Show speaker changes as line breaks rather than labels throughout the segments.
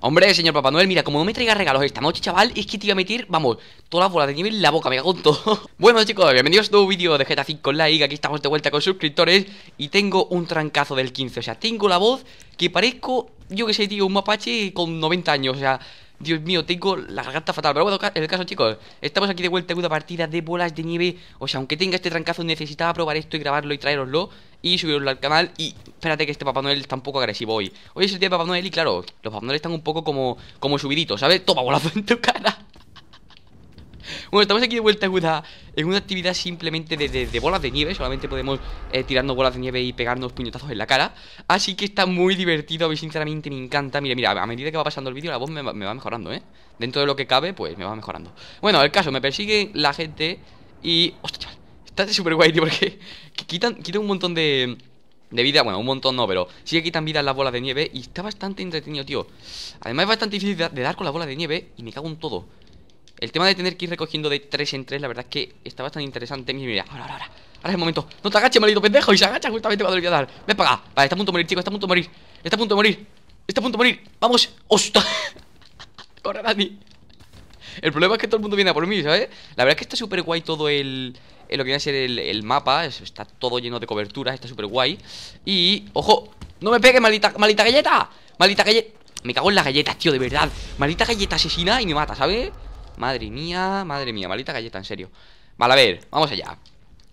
Hombre, señor Papá Noel, mira, como no me traiga regalos esta noche, chaval, es que te iba a meter, vamos, toda la bola de nivel en la boca, me cago bueno, chicos, bienvenidos a un nuevo vídeo de GTA 5 Like, aquí estamos de vuelta con suscriptores y tengo un trancazo del 15, o sea, tengo la voz que parezco, yo que sé, tío, un mapache con 90 años, o sea, Dios mío, tengo la garganta fatal. Pero bueno, en el caso, chicos, estamos aquí de vuelta en una partida de bolas de nieve. O sea, aunque tenga este trancazo, necesitaba probar esto y grabarlo y traeroslo. Y subirlo al canal. Y espérate que este Papá Noel está un poco agresivo hoy. Hoy es el día de Papá Noel y claro, los Papá Noel están un poco como, como subiditos, ¿sabes? Toma bolazo en tu cara. Bueno, estamos aquí de vuelta en una actividad simplemente de, bolas de nieve Solamente podemos eh, tirarnos bolas de nieve y pegarnos puñetazos en la cara Así que está muy divertido, a mí sinceramente me encanta Mira, mira, a medida que va pasando el vídeo la voz me, va mejorando, ¿eh? Dentro de lo que cabe, pues me va mejorando Bueno, el caso, me persigue la gente y... ¡Hostia, Está súper guay, tío, porque quitan, un montón de... De vida, bueno, un montón no, pero sí que quitan vida las bolas de nieve Y está bastante entretenido, tío Además es bastante difícil de dar con la bola de nieve Y me cago en todo el tema de tener que ir recogiendo de 3 en 3, la verdad es que está bastante interesante. Mira, ahora, ahora, ahora. Ahora es el momento. No te agaches, maldito pendejo. Y se agacha justamente cuando le voy a dar. Ven para acá. Vale, está a punto de morir, chicos. Está a punto de morir. Está a punto de morir. Está a punto de morir. Vamos. ¡Ostras! Corre, Dani. El problema es que todo el mundo viene a por mí, ¿sabes? La verdad es que está súper guay todo el, eh, Lo que viene a ser el, el mapa Está todo lleno de coberturas, está súper guay Y, ojo, no me pegues, maldita, maldita galleta Maldita galleta Me cago en las galletas, tío, de verdad Maldita galleta asesina y me mata, ¿sabes? Madre mía, madre mía, malita galleta, en serio Vale, a ver, vamos allá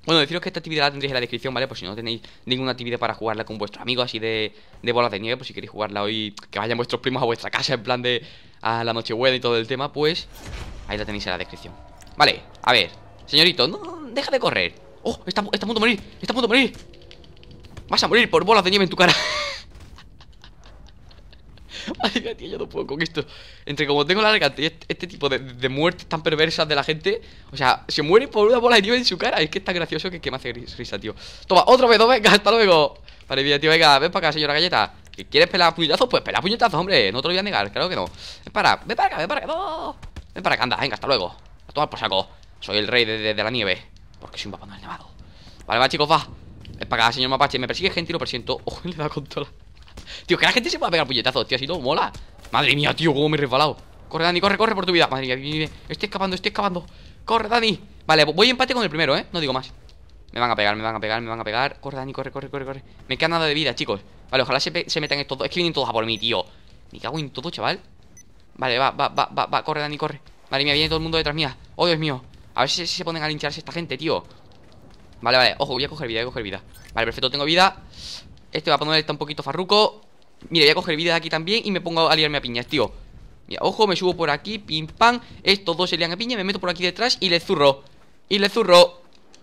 bueno, deciros que esta actividad la tendréis en la descripción, ¿vale? Por si no tenéis ninguna actividad para jugarla con vuestro amigo así de, bolas de nieve, por si queréis jugarla hoy, que vayan vuestros primos a vuestra casa en plan de a la nochebuena y todo el tema, pues ahí la tenéis en la descripción. Vale, a ver, señorito, no, deja de correr. Oh, está, está a punto de morir, está a punto de morir. Vas a morir por bolas de nieve en tu cara. Pues, con esto. Entre como tengo la garganta y este, este, tipo de, muertes tan perversas de la gente. O sea, se muere por una bola de nieve en su cara. Es que es tan gracioso que, me hace risa, tío. Toma, otro pedo, venga, hasta luego. Vale, tío, venga, ven para acá, señora galleta. ¿Quieres pelar puñetazos? Pues pelar puñetazos, hombre. No te lo voy a negar, claro que no. Ven para, ven para acá, ven para acá. No. ¡oh! Ven para acá, anda, venga, hasta luego. A tomar por saco. Soy el rey de, de, la nieve. Porque soy un papá del nevado. Vale, va, chicos, va. Es para acá, señor mapache. Me persigue gente y lo presiento. Ojo, le da con Tío, que la gente se pueda pegar puñetazos, tío. Así todo mola. Madre mía, tío, cómo me he resbalado Corre, Dani, corre, corre por tu vida Madre mía, estoy escapando, estoy escapando Corre, Dani Vale, voy a empate con el primero, ¿eh? No digo más Me van a pegar, me van a pegar, me van a pegar Corre, Dani, corre, corre, corre, corre Me queda nada de vida, chicos Vale, ojalá se, metan estos dos Es que vienen todos a por mí, tío Me cago en todo, chaval Vale, va, va, va, va, Corre, Dani, corre Madre mía, viene todo el mundo detrás mía Oh, Dios mío A ver si, se ponen a lincharse esta gente, tío Vale, vale, ojo, voy a coger vida, voy a coger vida Vale, perfecto, tengo vida Este va a ponerle está un poquito farruco Mira, voy a coger vida de aquí también y me pongo a liarme a piñas, tío Mira, ojo, me subo por aquí, pim pam Estos dos se lian a piña, me meto por aquí detrás y le zurro Y le zurro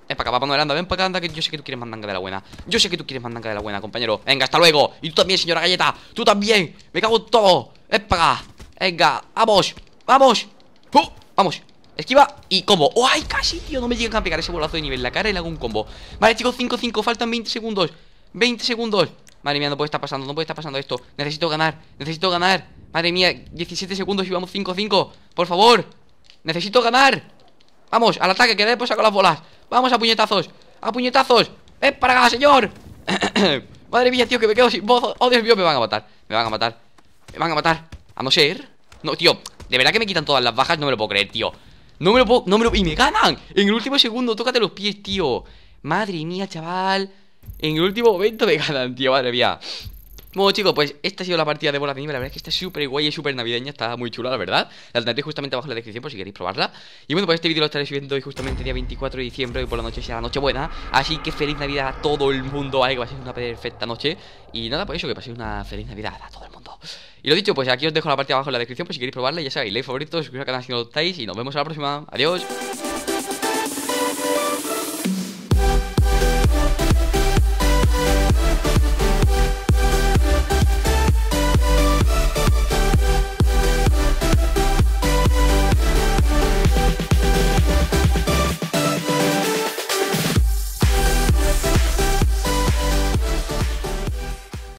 es para acá, a anda, ven para acá, anda Que yo sé que tú quieres mandanga de la buena Yo sé que tú quieres mandanga de la buena, compañero Venga, hasta luego Y tú también, señora galleta Tú también Me cago en todo es para Venga, vamos Vamos uh, Vamos Esquiva y combo ¡Oh, ¡Ay, casi, tío! No me llegan a pegar ese bolazo de nivel La cara y le hago un combo Vale, chicos, 5-5 Faltan 20 segundos 20 segundos Madre mía, no puede estar pasando, no puede estar pasando esto Necesito ganar, necesito ganar Madre mía, 17 segundos y vamos 5-5 Por favor, necesito ganar Vamos, al ataque, que después saco las bolas Vamos a puñetazos, a puñetazos ¡Es para acá, señor! Madre mía, tío, que me quedo sin voz Oh, Dios mío, me van a matar, me van a matar Me van a matar, a no ser No, tío, de verdad que me quitan todas las bajas No me lo puedo creer, tío No me lo puedo, no me lo, y me ganan En el último segundo, tócate los pies, tío Madre mía, chaval en el último momento de tío, madre mía. Bueno chicos, pues esta ha sido la partida de bola de nieve La verdad es que está súper guay y súper navideña Está muy chula, la verdad La tendréis justamente abajo en la descripción por si queréis probarla Y bueno, pues este vídeo lo estaré subiendo hoy justamente día 24 de diciembre Y por la noche será la noche buena Así que feliz navidad a todo el mundo Ay, que ser una perfecta noche Y nada, por pues eso, que paséis una feliz navidad a todo el mundo Y lo dicho, pues aquí os dejo la partida abajo en la descripción por si queréis probarla Ya sabéis, like favorito, suscribiros al canal si no lo estáis Y nos vemos a la próxima, adiós